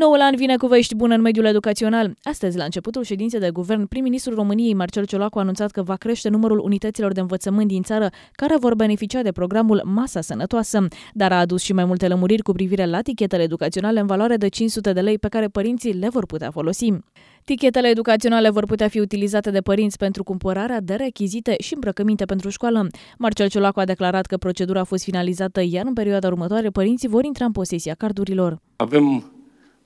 Noul an vine cu vești bune în mediul educațional. Astăzi, la începutul ședinței de guvern, prim-ministrul României Marcel Ciolacu a anunțat că va crește numărul unităților de învățământ din țară care vor beneficia de programul Masa Sănătoasă, dar a adus și mai multe lămuriri cu privire la tichetele educaționale în valoare de 500 de lei pe care părinții le vor putea folosi. Tichetele educaționale vor putea fi utilizate de părinți pentru cumpărarea de rechizite și îmbrăcăminte pentru școală. Marcel Ciolacu a declarat că procedura a fost finalizată, iar în perioada următoare părinții vor intra în posesia cardurilor. Avem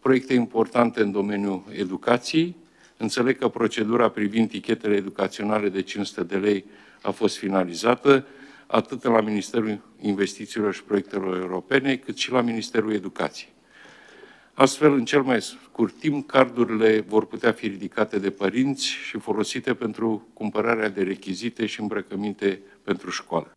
proiecte importante în domeniul educației. Înțeleg că procedura privind tichetele educaționale de 500 de lei a fost finalizată, atât la Ministerul Investițiilor și Proiectelor Europene, cât și la Ministerul Educației. Astfel, în cel mai scurt timp, cardurile vor putea fi ridicate de părinți și folosite pentru cumpărarea de rechizite și îmbrăcăminte pentru școală.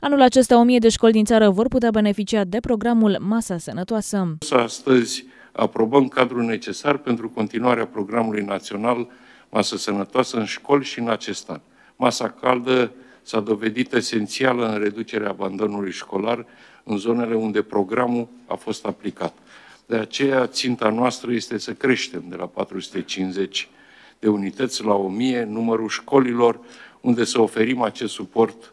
Anul acesta, 1000 de școli din țară vor putea beneficia de programul Masa Sănătoasă. Astăzi, aprobăm cadrul necesar pentru continuarea programului național Masă Sănătoasă în școli și în acest an. Masa caldă s-a dovedit esențială în reducerea abandonului școlar în zonele unde programul a fost aplicat. De aceea, ținta noastră este să creștem de la 450 de unități la 1000 numărul școlilor unde să oferim acest suport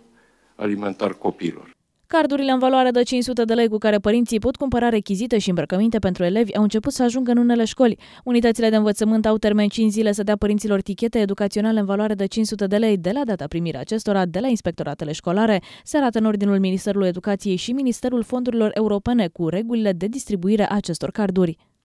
alimentar copiilor. Cardurile în valoare de 500 de lei cu care părinții pot cumpăra rechizite și îmbrăcăminte pentru elevi au început să ajungă în unele școli. Unitățile de învățământ au termen 5 zile să dea părinților tichete educaționale în valoare de 500 de lei de la data primirii acestora de la inspectoratele școlare. Se arată în ordinul Ministerului Educației și Ministerul Fondurilor Europene cu regulile de distribuire a acestor carduri.